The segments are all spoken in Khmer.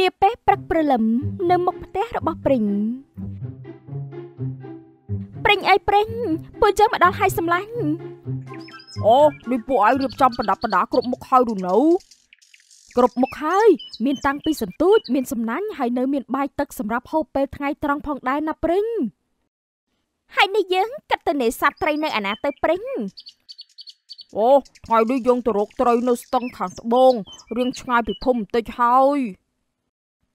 នាពេលព្រឹកព្រលឹមនៅមុខផ្ទះរបស់ព្រិញព្រិញអីព្រិញពួកយើងមកដល់ហើយសម្លាញ់អូនេះពួកឯងរៀបចំប្រដាប់ប្រដាគ្រប់មុខហើយឬនៅគ្រប់មុខហើយមានតាំងពីសន្ទូចមានសំណាញ់ហើយនៅមានបាយទឹកសម្រាប់ហូបពេលថ្ងៃត្រង់ផងដែរណាព្រិញហើយនេះយើងកាត់ទៅនេសាទត្រីនៅអាណាទៅព្រិញអូថ្ងៃនេះយើងទៅរកត្រីនៅស្ទឹងខាងត្បូងរៀងឆ្ងាយពីភូមិបន្តិចហើយ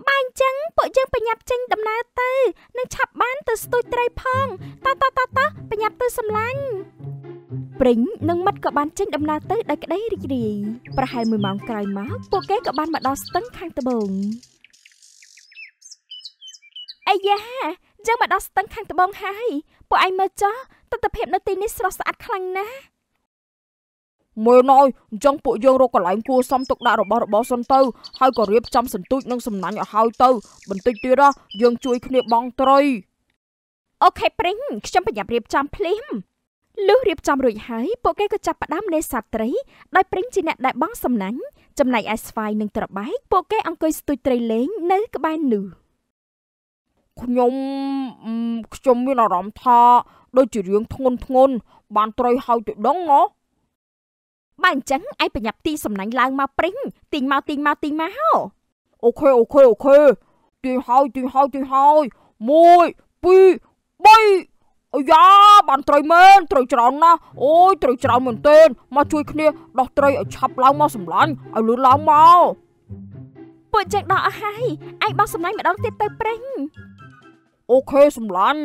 បាយអញ្ចឹងពួកយើងប្រញាប់ចេញដំណើរទៅនឹងឆាប់បានទៅស្ទូចត្រីផងតតតតប្រញាប់ទៅសម្លាញ់ព្រិញនិងមិត្តក៏បានចេញដំណើរទៅដោយក្តីរីករាយប្រហែល1ម៉ោងក្រោយមកពួកគេក៏បានមកដល់ស្ទឹងខាងត្បូងអាយ៉ាយើងមកដល់ស្ទឹងខាងត្បូងហើយ ពួកឯងមើលចុះទស្សនភាពនៅទីនេះស្រស់ស្អាតខ្លាំងណាស់មើលណយអញ្ចឹងពួកយើងរកកន្លែងគួរសមទុកដាក់របស់របរសិនទៅ ហើយក៏រៀបចំសន្ទូចនិងសំណាញ់ឲ្យហើយទៅ បន្តិចទៀតយើងជួយគ្នាបងត្រីអូខេព្រីងខ្ញុំប្រញាប់រៀបចំភ្លាមលុះរៀបចំរួចហើយពួកគេក៏ចាប់ផ្ដើមនេសាទត្រីដោយព្រីងជាអ្នកដែលបងសំណាញ់ចំណែកឯស្វាយនិងត្របែកពួកគេអង្គុយស្ទូចត្រីលេងនៅក្បែរនោះខ្ញុំខ្ញុំមានអារម្មណ៍ថាដូចជារឿងធ្ងន់ធ្ងន់បានត្រីហើយទៅដងហ៎បើអញ្ចឹងឯងប្រញាប់ទីសំណាញ់ឡើងមកព្រិញទីងមកទីងមកទីងមកហោអូខេអូខេអូខេទីងហើយទីងហើយទីងហើយ1 2 3អាយ៉ាបានត្រីមែនត្រីច្រើនណាស់អូយត្រីច្រើនមែនទែនមកជួយ គ្នាដោះត្រីឲ្យឆាប់ឡើងមកសម្លាញ់ឲ្យលឿនឡើងមកពួកចឹងដោះអស់ហើយឯងបោះសម្លាញ់ម្ដងទៀតទៅព្រិញអូខេសម្លាញ់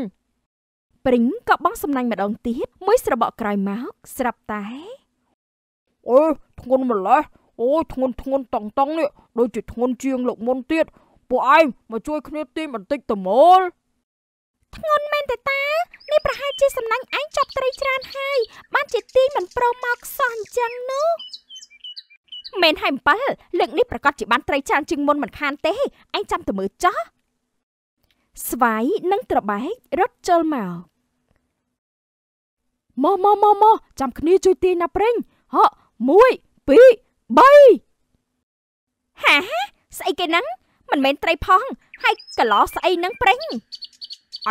ព្រិញក៏បោះសម្លាញ់ម្ដងទៀតមួយស្របក់ក្រោយមកស្រាប់តែអេធ្ងន់ម្លេះអូធ្ងន់ធ្ងន់តង់តង់នេះដូចជាធ្ងន់ជាង លោកមុនទៀតពួកឯងមកជួយ គ្នាទីបន្តិចតមូល ធ្ងន់មែនទេតានេះប្រហែលជាសំណាញ់ឯងចាប់ត្រីច្រើនហើយបានជាទីមិនព្រមមកសោះអញ្ចឹងនោះមែនហើយ7លើកនេះប្រកាសជាបានត្រីច្រើនជាងមុនមិនខានទេឯងចាំតែមើលចោះស្វាយនិងត្របែករត់ចូលមកម៉ោម៉ោម៉ោម៉ោចាំគ្នាជួយទាញណាព្រិញហ៎1 2 3ហាស្អីគេហ្នឹងមិនមែនត្រីផង់ហើយកន្លោស្អីហ្នឹងប្រេង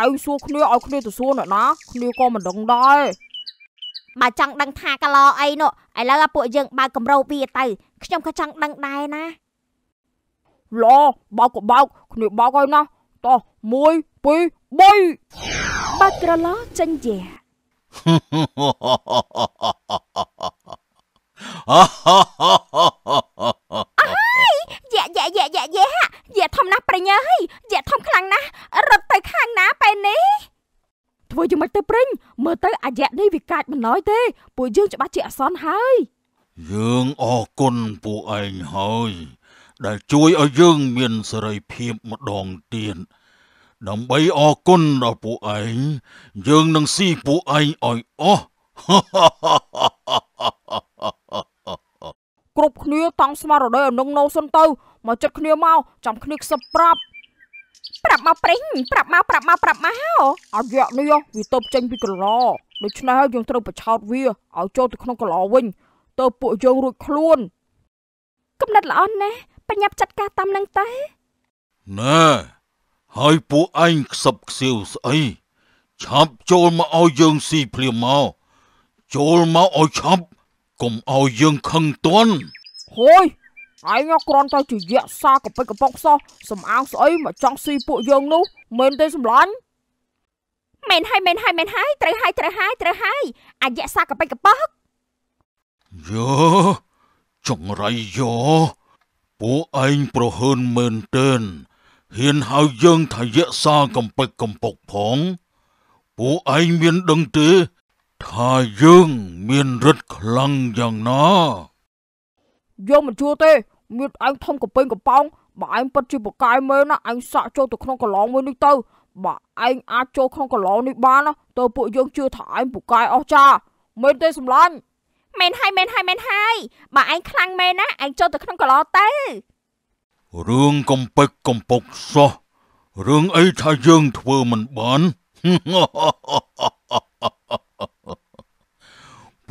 អើសួរគ្នាឲ្យគ្នាទៅសួរណ៎ណាគ្នាក៏មិនដឹងដែរបើចង់ដឹងថាកន្លោអីនោះឥឡូវពួកយើងបើកកម្រោវាទៅខ្ញុំក៏ចង់ដឹងដែរណាឡបោកក៏បោក គ្នាបោកហើយណាតោះ1 2 3បាត់ក្រឡោចេញយេហើយយ៉ាយ៉ាយ៉ាយ៉ាយ៉ាយ៉ាធំណាស់ប្រញ្ញាហើយយ៉ាធំខ្លាំងណាស់រត់ទៅខាងណាពេលនេះធ្វើយ៉ាងម៉េចទៅព្រិញមើលទៅអាយ៉ានេះវាកាចម្ណយទេ ពួកយើងច្បាស់ជាអសន្នហើយយើងអរគុណពួកឯងហើយ ដែលជួយឲ្យយើងមានសេរីភាពម្ដងទៀតដើម្បីអរគុណដល់ពួកឯងយើងនឹងស៊ីពួកឯងឲ្យអស់គ្រប់គ្នាតង់ស្មារតីអនុងណូសុនទៅមកចិត្តគ្នាមកចាំគ្នាខ្សឹបប្រាប់ ប្រាប់មកព្រិញប្រាប់មកប្រាប់មកប្រាប់មកអត់យកនេះវាតបចេញពីកឡដូច្នេះហើយយើងត្រូវបញ្ឆោតវាឲ្យចូលទៅក្នុងកឡវិញទៅពួកយើងរួចខ្លួនគំនិតល្អណាស់បញ្ញាប់ចាត់ការតាមនឹងតែណែហើយពួកឯងខ្សឹបខ្សៀវស្អីឆាប់ចូលមកឲ្យយើងស៊ីភ្លាមមកចូលមកឲ្យឆាប់កុំឲ្យយើងខឹងទន់ហួយឯងគ្រាន់តែជាយៈសាកប៉ិចកប៉ុកសោះសំអាងស្អីមកចង់ស៊ីពួកយើងនោះមែនទេសម្លាញ់មែនហើយមែនហើយមែនហើយត្រូវហើយត្រូវហើយត្រូវហើយអាយៈសាកប៉ិចកប៉ុកយោចងរៃយោពួកឯងប្រហើនមែនទែនហ៊ានហៅយើងថាយៈសាកំពេចកំពុកផង ពួកឯងមានដឹងទេថាយើងមានរិទ្ធខ្លាំងយ៉ាងណាយើងមិនជឿទេមានអញធំកពេងកប៉ោងបើអញពិតជាបកកាយមើលណាអញសាក់ចូលទៅក្នុងកឡងមួយនេះទៅបើឯងអាចចូលក្នុងកឡងនេះបានណាទៅពួកយើងជឿថាឯងពូកែអស់ចាមែនទេសម្លាញ់មែនហើយមែនហើយមែនហើយបើឯងខ្លាំងមែនណាឯងចូលទៅក្នុងកឡងទៅរឿងកំពេចកំពុកសោះរឿងអីថាយើងធ្វើមិនបាន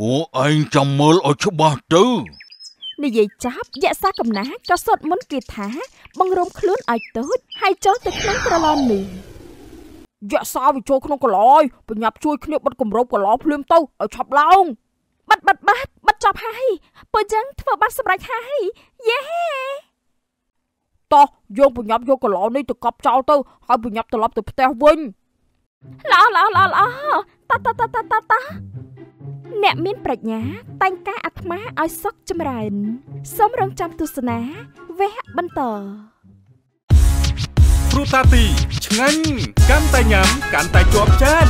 ពួកឯងចាំមើលឲ្យច្បាស់ទៅនិយាយចាប់យក្សាកំណាក៏សុតមុនគេថា បង្រំខ្លួនឲ្យទូចហើយចុះទៅក្នុងក្រឡនេះយក្សាវាចូលក្នុងក្រឡហើយបញ្ញាប់ជួយគ្នាបិទគម្របក្រឡភ្លាមទៅឲ្យឆាប់ឡងបាត់បាត់បាត់បាត់ចប់ហើយ បើយ៉ាងធ្វើបាត់សម្រេចហើយយេតោះយើងបញ្ញាប់យកក្រឡនេះទៅកប់ចោលទៅហើយបញ្ញាប់ត្រឡប់ទៅផ្ទះវិញល្អល្អល្អល្អតាតាតាតាតាអ្នកមានប្រាជ្ញា តែងកាអាត្មាឲ្យសុខចម្រើនសូមរងចាំទស្សនាវេះបន្តព្រោះតាទី ឆ្ងាញ់កាន់តែញ៉ាំ កាន់តែជាប់ចាន